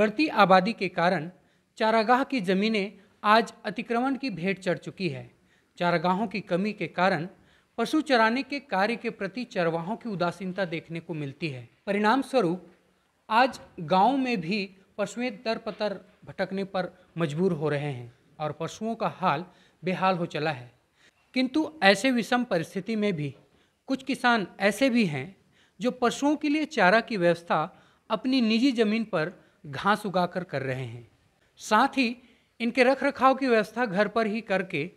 बढ़ती आबादी के कारण चारागाह की ज़मीनें आज अतिक्रमण की भेंट चढ़ चुकी है चारागाहों की कमी के कारण पशु चराने के कार्य के प्रति चरवाहों की उदासीनता देखने को मिलती है परिणाम स्वरूप आज गाँव में भी पशुएं दर पतर भटकने पर मजबूर हो रहे हैं और पशुओं का हाल बेहाल हो चला है किंतु ऐसे विषम परिस्थिति में भी कुछ किसान ऐसे भी हैं जो पशुओं के लिए चारा की व्यवस्था अपनी निजी जमीन पर घास उगाकर कर रहे हैं साथ ही इनके रख रखाव की व्यवस्था घर पर ही करके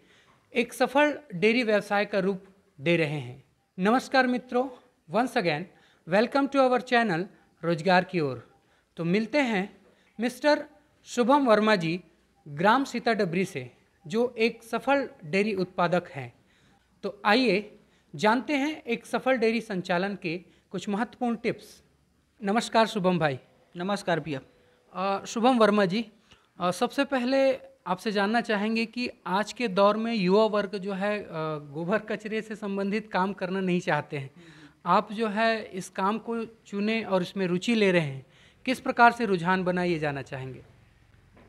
एक सफल डेयरी व्यवसाय का रूप दे रहे हैं नमस्कार मित्रों once again welcome to our channel रोजगार की ओर तो मिलते हैं मिस्टर शुभम वर्मा जी ग्राम सीता डबरी से जो एक सफल डेयरी उत्पादक हैं तो आइए जानते हैं एक सफल डेयरी संचालन के कुछ महत्वपूर्ण टिप्स नमस्कार शुभम भाई नमस्कार भैया शुभम वर्मा जी सबसे पहले आपसे जानना चाहेंगे कि आज के दौर में युवा वर्ग जो है गोबर कचरे से संबंधित काम करना नहीं चाहते हैं आप जो है इस काम को चुने और इसमें रुचि ले रहे हैं किस प्रकार से रुझान बना ये जाना चाहेंगे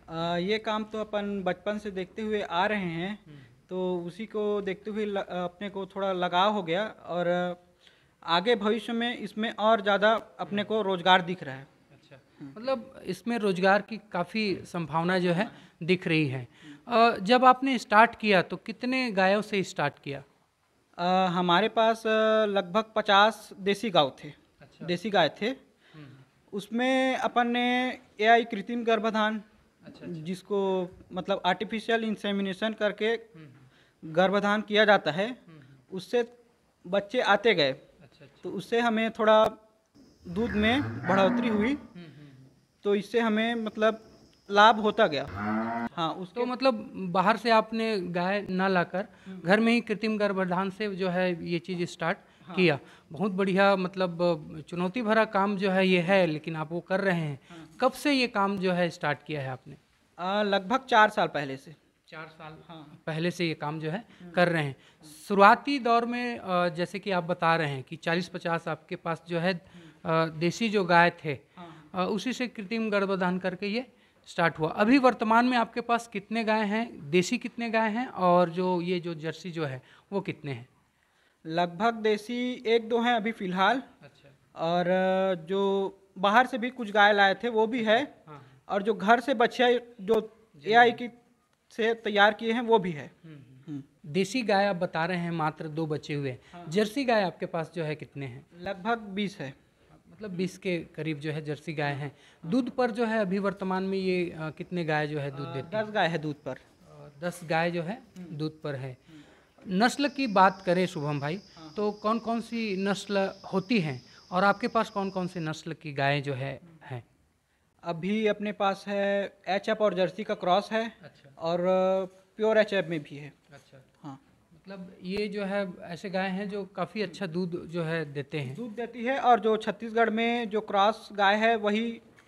आ, ये काम तो अपन बचपन से देखते हुए आ रहे हैं तो उसी को देखते हुए ल, अपने को थोड़ा लगाव हो गया और आगे भविष्य में इसमें और ज़्यादा अपने को रोज़गार दिख रहा है मतलब इसमें रोजगार की काफ़ी संभावना जो है दिख रही है जब आपने स्टार्ट किया तो कितने गायों से स्टार्ट किया आ, हमारे पास लगभग पचास देसी गाँव थे अच्छा। देसी गाय थे हम्म। उसमें अपन ने ए आई कृत्रिम गर्भधान अच्छा, अच्छा। जिसको मतलब आर्टिफिशियल इंसेमिनेशन करके हम्म। गर्भधान किया जाता है हम्म। उससे बच्चे आते गए अच्छा, अच्छा, तो उससे हमें थोड़ा दूध में बढ़ोतरी हुई तो इससे हमें मतलब लाभ होता गया हाँ उसको तो मतलब बाहर से आपने गाय ना लाकर घर में ही कृत्रिम गर्भाधान से जो है ये चीज़ स्टार्ट हाँ। किया बहुत बढ़िया मतलब चुनौती भरा काम जो है ये है लेकिन आप वो कर रहे हैं हाँ। कब से ये काम जो है स्टार्ट किया है आपने लगभग चार साल पहले से चार साल हाँ पहले से ये काम जो है हाँ। कर रहे हैं शुरुआती दौर में जैसे कि आप बता रहे हैं कि चालीस पचास आपके पास जो है हाँ। देसी जो गाय थे हाँ। उसी से कृत्रिम गर्भाधान करके ये स्टार्ट हुआ अभी वर्तमान में आपके पास कितने गाय हैं देसी कितने गाय हैं और जो ये जो जर्सी जो है वो कितने हैं लगभग देसी एक दो हैं अभी फ़िलहाल अच्छा और जो बाहर से भी कुछ गाय लाए थे वो भी है हाँ। और जो घर से बच्चे जो ए आई की से तैयार किए हैं वो भी है हम्म, हम्म। हम्म। देसी गाय आप बता रहे हैं मात्र दो बचे हुए हाँ। जर्सी गाय आपके पास जो है कितने हैं लगभग बीस है मतलब बीस के करीब जो है जर्सी गाय हैं दूध पर जो है अभी वर्तमान में ये कितने गाय जो है दूध देती दस गाय है दूध पर दस गाय जो है दूध पर है नस्ल की बात करें शुभम भाई हाँ। तो कौन कौन सी नस्ल होती हैं और आपके पास कौन कौन सी नस्ल की गायें जो है हैं अभी अपने पास है एच और जर्सी का क्रॉस है अच्छा। और प्योर एच में भी है अच्छा मतलब ये जो है ऐसे गाय हैं जो काफ़ी अच्छा दूध जो है देते हैं दूध देती है और जो छत्तीसगढ़ में जो क्रॉस गाय है वही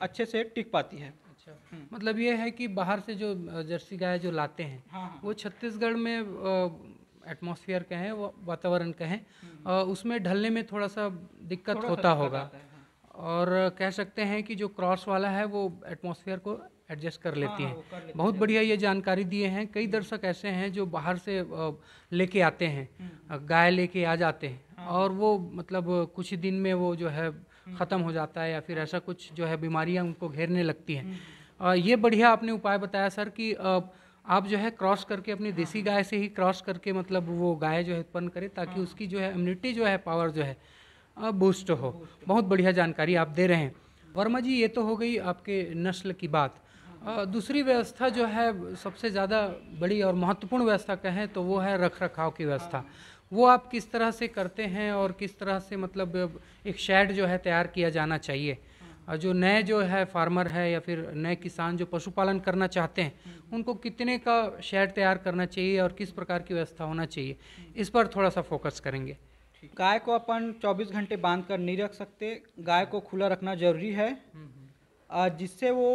अच्छे से टिक पाती है अच्छा मतलब ये है कि बाहर से जो जर्सी गाय जो लाते हैं हाँ, हाँ। वो छत्तीसगढ़ में एटमोसफियर कहें वातावरण कहें उसमें ढलने में थोड़ा सा दिक्कत थोड़ा होता सा होगा हाँ। और कह सकते हैं कि जो क्रॉस वाला है वो एटमोसफियर को एडजस्ट कर लेती हाँ, हाँ लेती बहुत बढ़िया ये जानकारी दिए हैं कई दर्शक ऐसे हैं जो बाहर से लेके आते हैं हम्म। गाय लेके आ जाते हैं हाँ, और वो मतलब कुछ दिन में वो जो है हम्म। ख़त्म हो जाता है या फिर ऐसा कुछ जो है बीमारियाँ उनको घेरने लगती हैं हम्म। ये बढ़िया आपने उपाय बताया सर कि आप जो है क्रॉस करके अपनी हाँ, देसी हाँ। गाय से ही क्रॉस करके मतलब वो गाय जो है उत्पन्न करें ताकि उसकी जो है इम्यूनिटी जो है पावर जो है बूस्ट हो बहुत बढ़िया जानकारी आप दे रहे हैं वर्मा जी ये तो हो गई आपके नस्ल की बात दूसरी व्यवस्था जो है सबसे ज़्यादा बड़ी और महत्वपूर्ण व्यवस्था कहें तो वो है रख रखाव की व्यवस्था वो आप किस तरह से करते हैं और किस तरह से मतलब एक शेड जो है तैयार किया जाना चाहिए और जो नए जो है फार्मर है या फिर नए किसान जो पशुपालन करना चाहते हैं उनको कितने का शेड तैयार करना चाहिए और किस प्रकार की व्यवस्था होना चाहिए इस पर थोड़ा सा फोकस करेंगे गाय को अपन 24 घंटे बांध कर नहीं रख सकते गाय को खुला रखना जरूरी है हम्म, हम्म। जिससे वो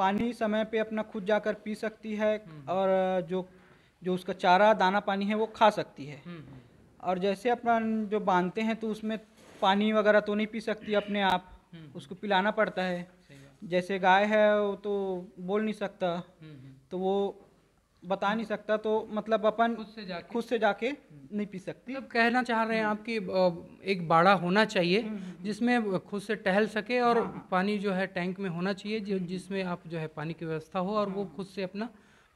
पानी समय पे अपना खुद जाकर पी सकती है हम्म, हम्म। और जो जो उसका चारा दाना पानी है वो खा सकती है हम्म, और जैसे अपन जो बांधते हैं तो उसमें पानी वगैरह तो नहीं पी सकती अपने आप उसको पिलाना पड़ता है जैसे गाय है वो तो बोल नहीं सकता तो वो बता नहीं सकता तो मतलब अपन खुद से जाके खुद से जाके नहीं पी सकती मतलब कहना चाह रहे हैं आपकी एक बाड़ा होना चाहिए हम्म, हम्म, हम्म। जिसमें खुद से टहल सके और हाँ, हाँ। पानी जो है टैंक में होना चाहिए जिसमें आप जो है पानी की व्यवस्था हो और हाँ। वो खुद से अपना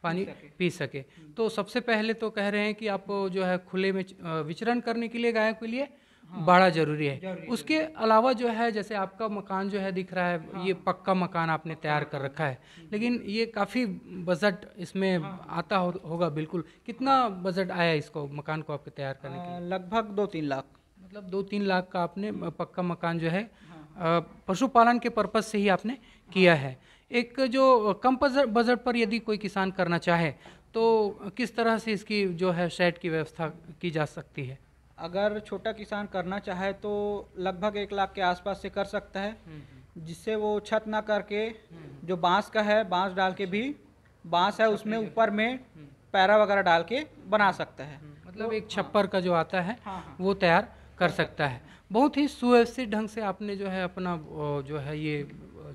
पानी सके। पी सके तो सबसे पहले तो कह रहे हैं कि आप जो है खुले में विचरण करने के लिए गायों के लिए हाँ, बड़ा जरूरी है जरूरी, उसके अलावा जो है जैसे आपका मकान जो है दिख रहा है हाँ, ये पक्का मकान आपने तैयार कर रखा है लेकिन ये काफ़ी बजट इसमें हाँ, आता हो, होगा बिल्कुल कितना बजट आया इसको मकान को आपके तैयार करने के लगभग दो तीन लाख मतलब दो तीन लाख का आपने पक्का मकान जो है हाँ। पशुपालन के पर्पज़ से ही आपने किया हाँ। है एक जो कम बजट पर यदि कोई किसान करना चाहे तो किस तरह से इसकी जो है शेड की व्यवस्था की जा सकती है अगर छोटा किसान करना चाहे तो लगभग एक लाख के आसपास से कर सकता है हम्म, हम्म। जिससे वो छत ना करके हम्म। जो बांस का है बांस डाल के भी अच्छा। बांस है उसमें ऊपर में पैरा वगैरह डाल के बना सकता है मतलब एक हाँ। छप्पर का जो आता है हाँ, हाँ। वो तैयार कर सकता है बहुत ही सुव्यवस्थित ढंग से आपने जो है अपना जो है ये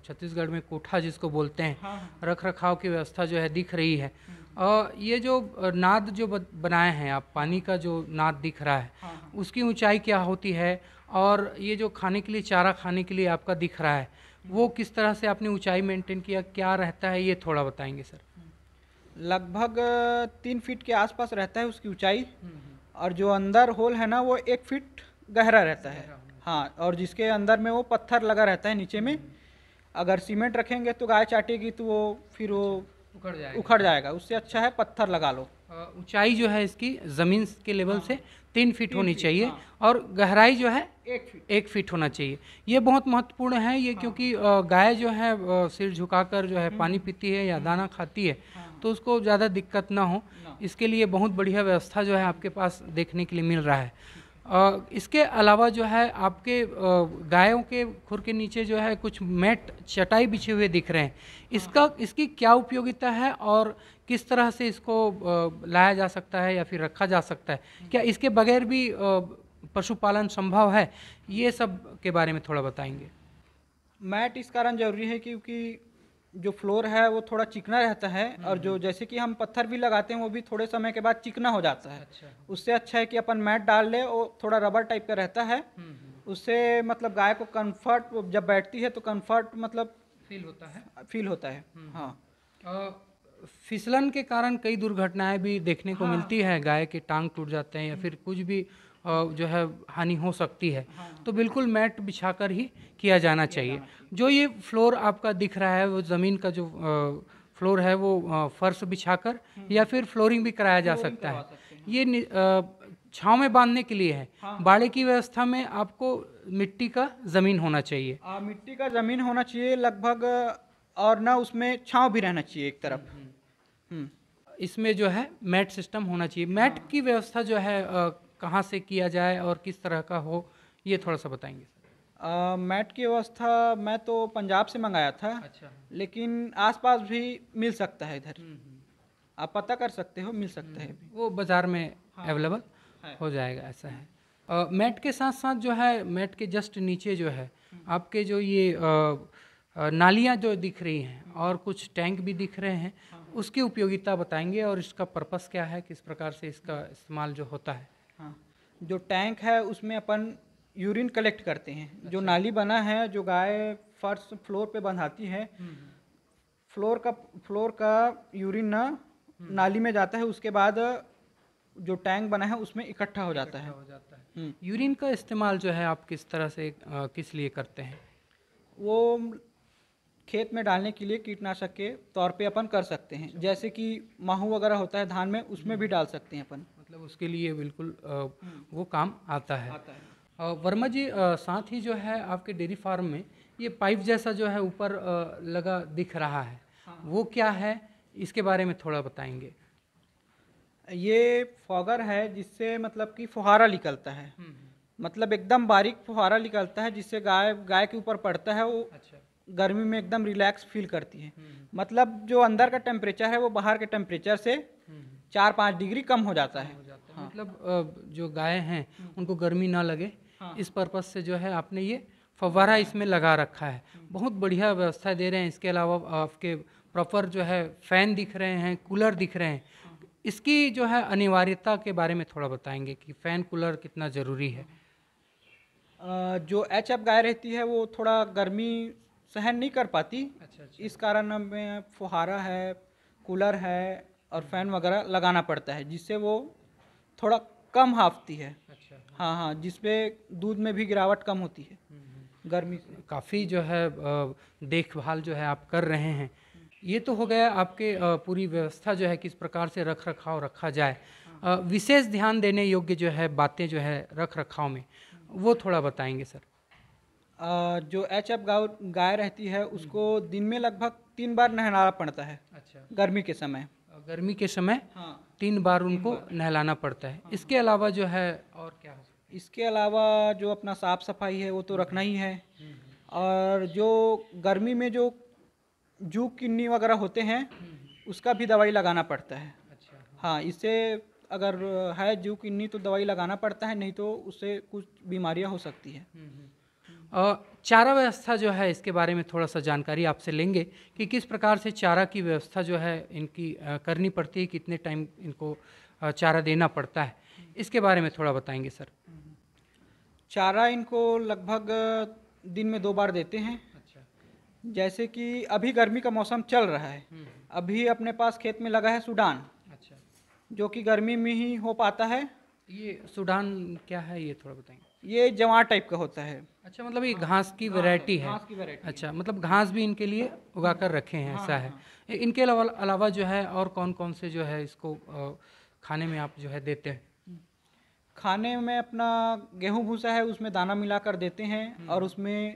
छत्तीसगढ़ में कोठा जिसको बोलते हैं रख रखाव की व्यवस्था जो है दिख रही है ये जो नाद जो बनाए हैं आप पानी का जो नाद दिख रहा है हाँ, हाँ। उसकी ऊंचाई क्या होती है और ये जो खाने के लिए चारा खाने के लिए आपका दिख रहा है वो किस तरह से आपने ऊंचाई मेंटेन किया क्या रहता है ये थोड़ा बताएंगे सर लगभग तीन फीट के आसपास रहता है उसकी ऊंचाई हम्म, हम्म। और जो अंदर होल है ना वो एक फीट गहरा रहता है हाँ और जिसके अंदर में वो पत्थर लगा रहता है नीचे में हम्म। अगर सीमेंट रखेंगे तो गाय चाटेगी तो वो फिर वो अच्छा। उखड़ जाएगा उखड़ जाएगा उससे अच्छा है पत्थर लगा लो ऊंचाई जो है इसकी ज़मीन के लेवल से हाँ। तीन फीट होनी चाहिए हाँ। और गहराई जो है एक फीट एक फीट होना चाहिए ये बहुत महत्वपूर्ण है ये हाँ। क्योंकि गाय जो है सिर झुकाकर जो है हम्म। पानी पीती है या हम्म। दाना खाती है तो उसको ज़्यादा दिक्कत ना हो इसके लिए बहुत बढ़िया व्यवस्था जो है आपके पास देखने के लिए मिल रहा है इसके अलावा जो है आपके गायों के खुर के नीचे जो है कुछ मैट चटाई बिछे हुए दिख रहे हैं इसका हाँ। इसकी क्या उपयोगिता है और किस तरह से इसको लाया जा सकता है या फिर रखा जा सकता है हम्म। क्या इसके बगैर भी पशुपालन संभव है ये सब के बारे में थोड़ा बताएंगे मैट इस कारण जरूरी है क्योंकि जो फ्लोर है वो थोड़ा चिकना रहता है हम्म, और जो हम्म। जैसे कि हम पत्थर भी लगाते हैं वो भी थोड़े समय के बाद चिकना हो जाता है अच्छा। उससे अच्छा है कि अपन मैट डाल ले वो थोड़ा रबर टाइप का रहता है हम्म, उससे मतलब गाय को कंफर्ट जब बैठती है तो कंफर्ट मतलब फील होता है फील होता है हाँ फिसलन के कारण कई दुर्घटनाएं भी देखने को हाँ। मिलती है गाय के टांग टूट जाते हैं या फिर कुछ भी जो है हानि हो सकती है हाँ। तो बिल्कुल मैट बिछाकर ही किया जाना चाहिए जो ये फ्लोर आपका दिख रहा है वो ज़मीन का जो फ्लोर है वो फर्श बिछाकर हम्म। या फिर फ्लोरिंग भी कराया जा सकता है ये छाँव में बांधने के लिए है हाँ, हाँ। बाड़े की व्यवस्था में आपको मिट्टी का ज़मीन होना चाहिए आ, मिट्टी का ज़मीन होना चाहिए लगभग और ना उसमें छाँव भी रहना चाहिए एक तरफ हम्म। हम्म। इसमें जो है मैट सिस्टम होना चाहिए मैट हाँ। की व्यवस्था जो है कहाँ से किया जाए और किस तरह का हो ये थोड़ा सा बताएंगे सर मैट की व्यवस्था मैं तो पंजाब से मंगाया था अच्छा लेकिन आसपास भी मिल सकता है इधर हम्म, हम्म। आप पता कर सकते हो मिल सकता है हम्म, वो बाज़ार में हाँ। अवेलेबल हाँ। हो जाएगा ऐसा है आ, मैट के साथ साथ जो है मैट के जस्ट नीचे जो है आपके जो ये नालियाँ जो दिख रही हैं और कुछ टैंक भी दिख रहे हैं हाँ। उसकी उपयोगिता बताएंगे और इसका पर्पस क्या है किस प्रकार से इसका इस्तेमाल जो होता है हाँ जो टैंक है उसमें अपन यूरिन कलेक्ट करते हैं अच्छा। जो नाली बना है जो गाय फर्स्ट फ्लोर पे बंधाती है हम्म, हम्म। फ्लोर का फ्लोर का यूरिन ना हम्म। नाली में जाता है उसके बाद जो टैंक बना है उसमें इकट्ठा हो जाता है हो जाता है यूरिन का इस्तेमाल जो है आप किस तरह से आ, किस लिए करते हैं वो खेत में डालने के लिए कीटनाशक के तौर पे अपन कर सकते हैं अच्छा। जैसे कि माहू वगैरह होता है धान में उसमें भी डाल सकते हैं अपन मतलब उसके लिए बिल्कुल हम्म। वो काम आता है, आता है। वर्मा जी साथ ही जो है आपके डेयरी फार्म में ये पाइप जैसा जो है ऊपर लगा दिख रहा है हाँ। वो क्या है इसके बारे में थोड़ा बताएंगे ये फॉगर है जिससे मतलब कि फुहारा निकलता है हम्म। मतलब एकदम बारीक फुहारा निकलता है जिससे गाय गाय के ऊपर पड़ता है वो अच्छा। गर्मी में एकदम रिलैक्स फील करती है हम्म। मतलब जो अंदर का टेम्परेचर है वो बाहर के टेम्परेचर से चार पाँच डिग्री कम हो जाता है, हो जाता है। हाँ। मतलब जो गाय हैं उनको गर्मी ना लगे हाँ। इस पर्पज़ से जो है आपने ये फवारा इसमें लगा रखा है हम्म। बहुत बढ़िया व्यवस्था दे रहे हैं इसके अलावा आपके प्रॉपर जो है फ़ैन दिख रहे हैं कूलर दिख रहे हैं हाँ। इसकी जो है अनिवार्यता के बारे में थोड़ा बताएंगे कि फ़ैन कूलर कितना ज़रूरी है जो एच एफ गाय रहती है वो थोड़ा गर्मी सहन नहीं कर पाती अच्छा, अच्छा। इस कारण में फुहारा है कूलर है और फ़ैन वगैरह लगाना पड़ता है जिससे वो थोड़ा कम हाफती है अच्छा हाँ हाँ जिसमें दूध में भी गिरावट कम होती है हम्म, हम्म। गर्मी काफ़ी जो है देखभाल जो है आप कर रहे हैं ये तो हो गया आपके पूरी व्यवस्था जो है किस प्रकार से रख रखाव रखा जाए हाँ। विशेष ध्यान देने योग्य जो है बातें जो है रख रखाव में वो थोड़ा बताएंगे सर जो एच एफ गाय रहती है उसको हम्म। दिन में लगभग तीन बार नहलाना पड़ता है अच्छा गर्मी के समय गर्मी के समय हाँ तीन बार उनको बार। नहलाना पड़ता है हाँ। इसके अलावा जो है और क्या हो इसके अलावा जो अपना साफ़ सफाई है वो तो हम्म। रखना ही है हम्म। और जो गर्मी में जो जू किन्नी वगैरह होते हैं हम्म। उसका भी दवाई लगाना पड़ता है अच्छा हाँ, हाँ इससे अगर है जू किन्नी तो दवाई लगाना पड़ता है नहीं तो उससे कुछ बीमारियाँ हो सकती है चारा व्यवस्था जो है इसके बारे में थोड़ा सा जानकारी आपसे लेंगे कि किस प्रकार से चारा की व्यवस्था जो है इनकी करनी पड़ती है कितने टाइम इनको चारा देना पड़ता है इसके बारे में थोड़ा बताएंगे सर चारा इनको लगभग दिन में दो बार देते हैं अच्छा जैसे कि अभी गर्मी का मौसम चल रहा है हम्म। अभी अपने पास खेत में लगा है सुडान अच्छा जो कि गर्मी में ही हो पाता है ये सुडान क्या है ये थोड़ा बताएंगे ये जवार टाइप का होता है अच्छा मतलब ये घास की वैरायटी हाँ, हाँ, है घास की वैरायटी अच्छा मतलब घास भी इनके लिए उगा कर रखे हैं हाँ, ऐसा है इनके अलावा अलावा जो है और कौन कौन से जो है इसको खाने में आप जो है देते हैं खाने में अपना गेहूं भूसा है उसमें दाना मिलाकर देते हैं हम्म। और उसमें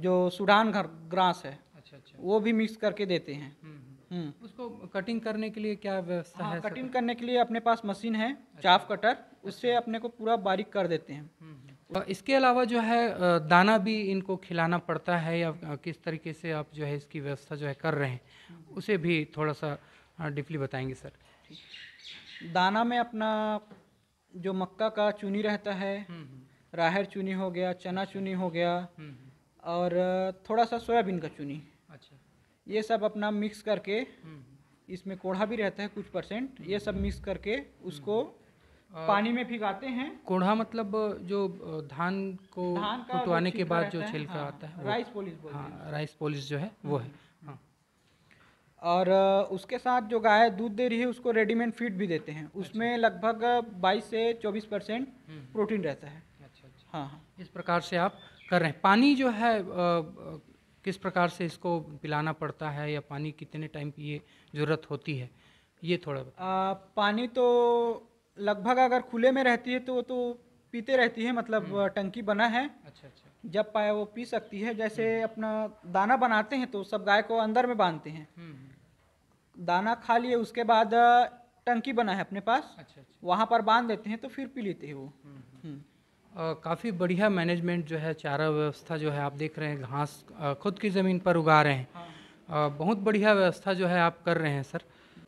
जो सूडान ग्रास है अच्छा अच्छा वो भी मिक्स करके देते हैं हम्म, हम्म। उसको कटिंग करने के लिए क्या व्यवस्था हाँ, है कटिंग करने के लिए अपने पास मशीन है चाफ अच्छा। कटर अच्छा। उससे अपने को पूरा बारीक कर देते हैं इसके अलावा जो है दाना भी इनको खिलाना पड़ता है या किस तरीके से आप जो है इसकी व्यवस्था जो है कर रहे हैं उसे भी थोड़ा सा डीपली बताएंगे सर दाना में अपना जो मक्का का चूनी रहता है हम्म, हम्म। राहर चुनी हो गया चना चुनी हो गया हम्म, और थोड़ा सा सोयाबीन का चूनी अच्छा ये सब अपना मिक्स करके इसमें कोढ़ा भी रहता है कुछ परसेंट ये सब मिक्स करके उसको पानी में फिगाते हैं कोढ़ा मतलब जो धान को धान का कुटवाने के बाद जो छिलका हाँ, आता है राइस पॉलिश हाँ राइस पॉलिश जो है वो है हाँ। और उसके साथ जो गाय दूध दे रही है उसको रेडीमेड फीड भी देते हैं अच्छा। उसमें लगभग 22 से 24 परसेंट हम्म। प्रोटीन रहता है अच्छा अच्छा हाँ हाँ इस प्रकार से आप कर रहे हैं पानी जो है किस प्रकार से इसको पिलाना पड़ता है या पानी कितने टाइम की ये ज़रूरत होती है ये थोड़ा आ, पानी तो लगभग अगर खुले में रहती है तो वो तो पीते रहती है मतलब हम्म। टंकी बना है अच्छा अच्छा जब पाए वो पी सकती है जैसे हम्म। अपना दाना बनाते हैं तो सब गाय को अंदर में बांधते हैं हम्म, दाना खा लिए उसके बाद टंकी बना है अपने पास अच्छा अच्छा वहाँ पर बांध देते हैं तो फिर पी लेते हैं वो काफ़ी बढ़िया मैनेजमेंट जो है चारा व्यवस्था जो है आप देख रहे हैं घास खुद की ज़मीन पर उगा रहे हैं हाँ। बहुत बढ़िया व्यवस्था जो है आप कर रहे हैं सर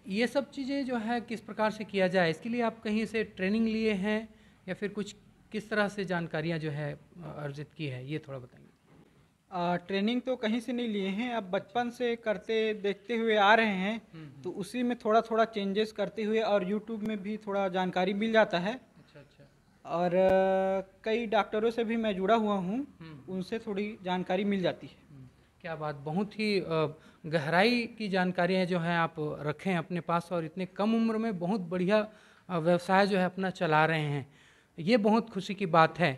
ये सब चीज़ें जो है किस प्रकार से किया जाए इसके लिए आप कहीं से ट्रेनिंग लिए हैं या फिर कुछ किस तरह से जानकारियाँ जो है अर्जित की है ये थोड़ा बताइए ट्रेनिंग तो कहीं से नहीं लिए हैं अब बचपन से करते देखते हुए आ रहे हैं हम्म, हम्म। तो उसी में थोड़ा थोड़ा चेंजेस करते हुए और यूट्यूब में भी थोड़ा जानकारी मिल जाता है अच्छा अच्छा और कई डॉक्टरों से भी मैं जुड़ा हुआ हूँ हम्म। उनसे थोड़ी जानकारी मिल जाती है क्या बात बहुत ही गहराई की जानकारियाँ जो हैं आप रखें अपने पास और इतने कम उम्र में बहुत बढ़िया व्यवसाय जो है अपना चला रहे हैं ये बहुत खुशी की बात है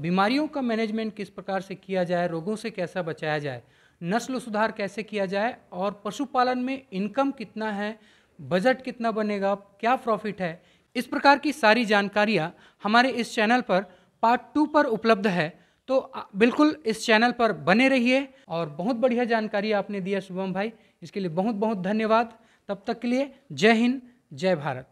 बीमारियों का मैनेजमेंट किस प्रकार से किया जाए रोगों से कैसा बचाया जाए नस्ल सुधार कैसे किया जाए और पशुपालन में इनकम कितना है बजट कितना बनेगा क्या प्रॉफिट है इस प्रकार की सारी जानकारियाँ हमारे इस चैनल पर पार्ट टू पर उपलब्ध है तो बिल्कुल इस चैनल पर बने रहिए और बहुत बढ़िया जानकारी आपने दिया शुभम भाई इसके लिए बहुत बहुत धन्यवाद तब तक के लिए जय हिंद जय भारत